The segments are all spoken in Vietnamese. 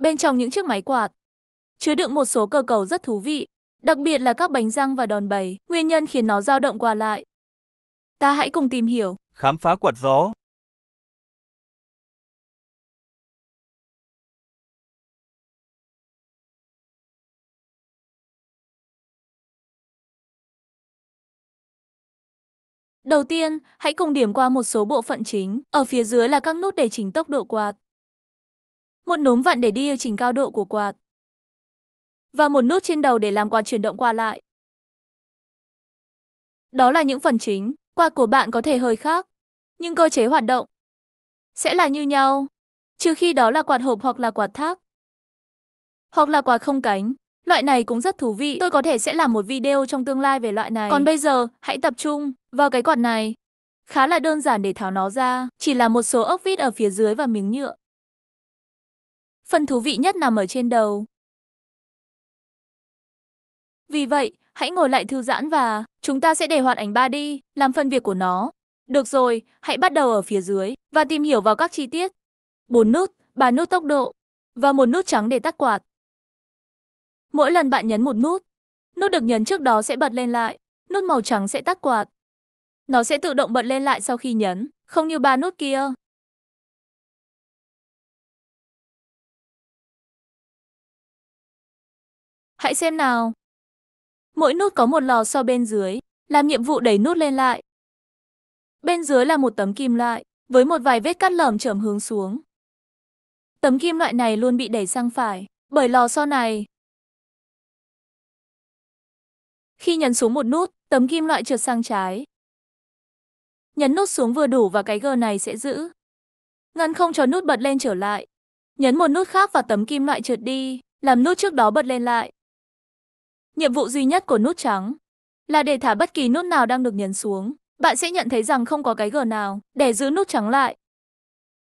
Bên trong những chiếc máy quạt, chứa đựng một số cơ cầu rất thú vị, đặc biệt là các bánh răng và đòn bẩy, nguyên nhân khiến nó dao động qua lại. Ta hãy cùng tìm hiểu. Khám phá quạt gió. Đầu tiên, hãy cùng điểm qua một số bộ phận chính. Ở phía dưới là các nút để chỉnh tốc độ quạt một núm vặn để điều chỉnh cao độ của quạt và một nút trên đầu để làm quạt chuyển động qua lại. Đó là những phần chính, quạt của bạn có thể hơi khác, nhưng cơ chế hoạt động sẽ là như nhau, trừ khi đó là quạt hộp hoặc là quạt thác, hoặc là quạt không cánh. Loại này cũng rất thú vị, tôi có thể sẽ làm một video trong tương lai về loại này. Còn bây giờ, hãy tập trung vào cái quạt này. Khá là đơn giản để tháo nó ra, chỉ là một số ốc vít ở phía dưới và miếng nhựa. Phần thú vị nhất nằm ở trên đầu. Vì vậy, hãy ngồi lại thư giãn và chúng ta sẽ để hoạt ảnh 3 đi làm phân việc của nó. Được rồi, hãy bắt đầu ở phía dưới và tìm hiểu vào các chi tiết. 4 nút, 3 nút tốc độ và một nút trắng để tắt quạt. Mỗi lần bạn nhấn một nút, nút được nhấn trước đó sẽ bật lên lại, nút màu trắng sẽ tắt quạt. Nó sẽ tự động bật lên lại sau khi nhấn, không như ba nút kia. Hãy xem nào. Mỗi nút có một lò xo bên dưới, làm nhiệm vụ đẩy nút lên lại. Bên dưới là một tấm kim loại, với một vài vết cắt lởm chởm hướng xuống. Tấm kim loại này luôn bị đẩy sang phải, bởi lò xo này. Khi nhấn xuống một nút, tấm kim loại trượt sang trái. Nhấn nút xuống vừa đủ và cái gờ này sẽ giữ. Ngăn không cho nút bật lên trở lại. Nhấn một nút khác và tấm kim loại trượt đi, làm nút trước đó bật lên lại. Nhiệm vụ duy nhất của nút trắng là để thả bất kỳ nút nào đang được nhấn xuống. Bạn sẽ nhận thấy rằng không có cái gờ nào để giữ nút trắng lại.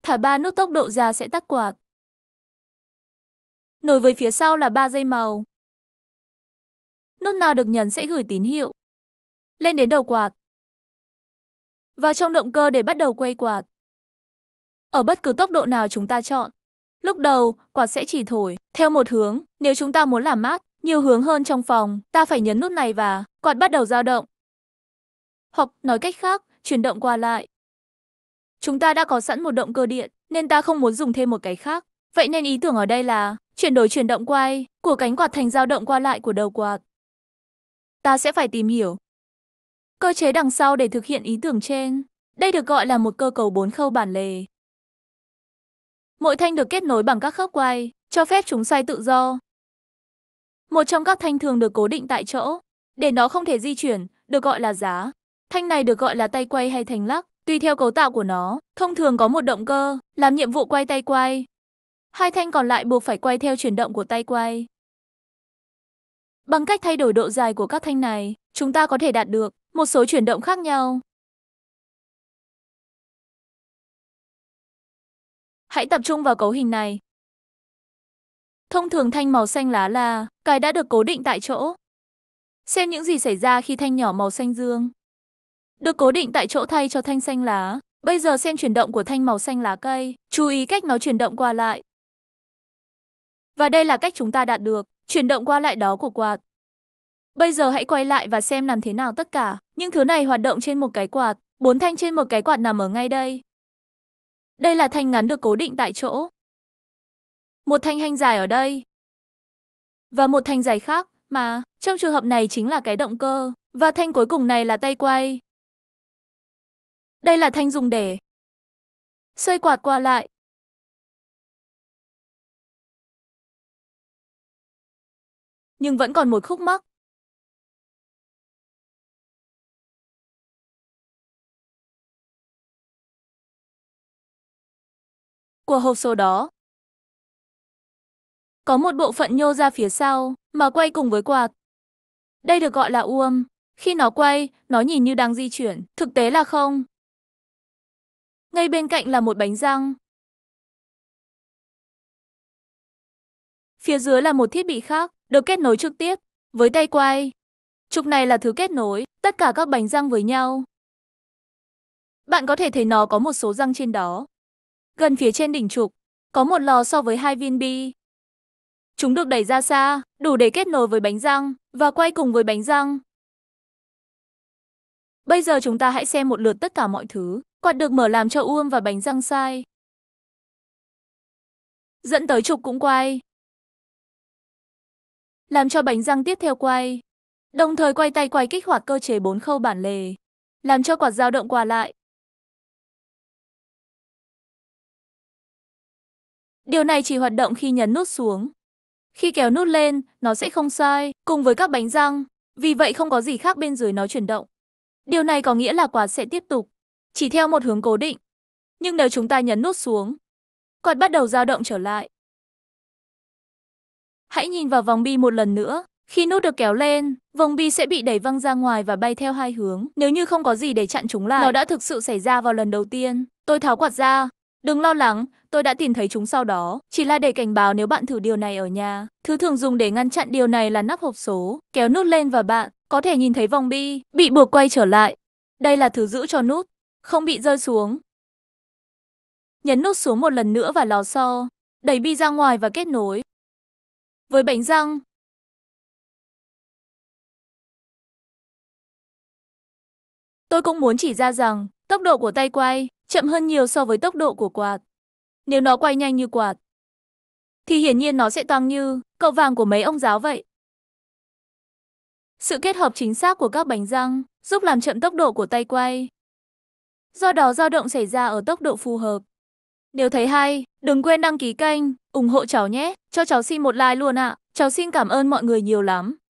Thả ba nút tốc độ ra sẽ tắt quạt. Nối với phía sau là ba dây màu. Nút nào được nhấn sẽ gửi tín hiệu lên đến đầu quạt và trong động cơ để bắt đầu quay quạt. Ở bất cứ tốc độ nào chúng ta chọn, lúc đầu quạt sẽ chỉ thổi theo một hướng nếu chúng ta muốn làm mát nhiều hướng hơn trong phòng, ta phải nhấn nút này và quạt bắt đầu dao động. Hoặc nói cách khác, chuyển động qua lại. Chúng ta đã có sẵn một động cơ điện, nên ta không muốn dùng thêm một cái khác. Vậy nên ý tưởng ở đây là chuyển đổi chuyển động quay của cánh quạt thành dao động qua lại của đầu quạt. Ta sẽ phải tìm hiểu cơ chế đằng sau để thực hiện ý tưởng trên. Đây được gọi là một cơ cầu bốn khâu bản lề. Mỗi thanh được kết nối bằng các khớp quay, cho phép chúng xoay tự do, một trong các thanh thường được cố định tại chỗ, để nó không thể di chuyển, được gọi là giá. Thanh này được gọi là tay quay hay thanh lắc, tùy theo cấu tạo của nó, thông thường có một động cơ, làm nhiệm vụ quay tay quay. Hai thanh còn lại buộc phải quay theo chuyển động của tay quay. Bằng cách thay đổi độ dài của các thanh này, chúng ta có thể đạt được một số chuyển động khác nhau. Hãy tập trung vào cấu hình này Thông thường thanh màu xanh lá là cái đã được cố định tại chỗ. Xem những gì xảy ra khi thanh nhỏ màu xanh dương. Được cố định tại chỗ thay cho thanh xanh lá. Bây giờ xem chuyển động của thanh màu xanh lá cây. Chú ý cách nó chuyển động qua lại. Và đây là cách chúng ta đạt được chuyển động qua lại đó của quạt. Bây giờ hãy quay lại và xem làm thế nào tất cả. Những thứ này hoạt động trên một cái quạt. Bốn thanh trên một cái quạt nằm ở ngay đây. Đây là thanh ngắn được cố định tại chỗ một thanh hanh dài ở đây và một thanh dài khác mà trong trường hợp này chính là cái động cơ và thanh cuối cùng này là tay quay. Đây là thanh dùng để xoay quạt qua lại. Nhưng vẫn còn một khúc mắc. Của hộp số đó có một bộ phận nhô ra phía sau, mà quay cùng với quạt. Đây được gọi là uông. Khi nó quay, nó nhìn như đang di chuyển, thực tế là không. Ngay bên cạnh là một bánh răng. Phía dưới là một thiết bị khác, được kết nối trực tiếp, với tay quay. Trục này là thứ kết nối, tất cả các bánh răng với nhau. Bạn có thể thấy nó có một số răng trên đó. Gần phía trên đỉnh trục, có một lò so với hai viên bi. Chúng được đẩy ra xa, đủ để kết nối với bánh răng và quay cùng với bánh răng. Bây giờ chúng ta hãy xem một lượt tất cả mọi thứ. Quạt được mở làm cho uông và bánh răng sai. Dẫn tới trục cũng quay. Làm cho bánh răng tiếp theo quay. Đồng thời quay tay quay kích hoạt cơ chế 4 khâu bản lề. Làm cho quạt dao động qua lại. Điều này chỉ hoạt động khi nhấn nút xuống. Khi kéo nút lên, nó sẽ không sai, cùng với các bánh răng. Vì vậy không có gì khác bên dưới nó chuyển động. Điều này có nghĩa là quạt sẽ tiếp tục, chỉ theo một hướng cố định. Nhưng nếu chúng ta nhấn nút xuống, quạt bắt đầu dao động trở lại. Hãy nhìn vào vòng bi một lần nữa. Khi nút được kéo lên, vòng bi sẽ bị đẩy văng ra ngoài và bay theo hai hướng. Nếu như không có gì để chặn chúng lại, nó đã thực sự xảy ra vào lần đầu tiên. Tôi tháo quạt ra. Đừng lo lắng, tôi đã tìm thấy chúng sau đó. Chỉ là để cảnh báo nếu bạn thử điều này ở nhà. Thứ thường dùng để ngăn chặn điều này là nắp hộp số. Kéo nút lên và bạn có thể nhìn thấy vòng bi bị buộc quay trở lại. Đây là thứ giữ cho nút, không bị rơi xuống. Nhấn nút xuống một lần nữa và lò xo. Đẩy bi ra ngoài và kết nối. Với bánh răng, Tôi cũng muốn chỉ ra rằng, tốc độ của tay quay chậm hơn nhiều so với tốc độ của quạt. Nếu nó quay nhanh như quạt, thì hiển nhiên nó sẽ toang như cậu vàng của mấy ông giáo vậy. Sự kết hợp chính xác của các bánh răng giúp làm chậm tốc độ của tay quay. Do đó dao động xảy ra ở tốc độ phù hợp. Nếu thấy hay, đừng quên đăng ký kênh, ủng hộ cháu nhé. Cho cháu xin một like luôn ạ. À. Cháu xin cảm ơn mọi người nhiều lắm.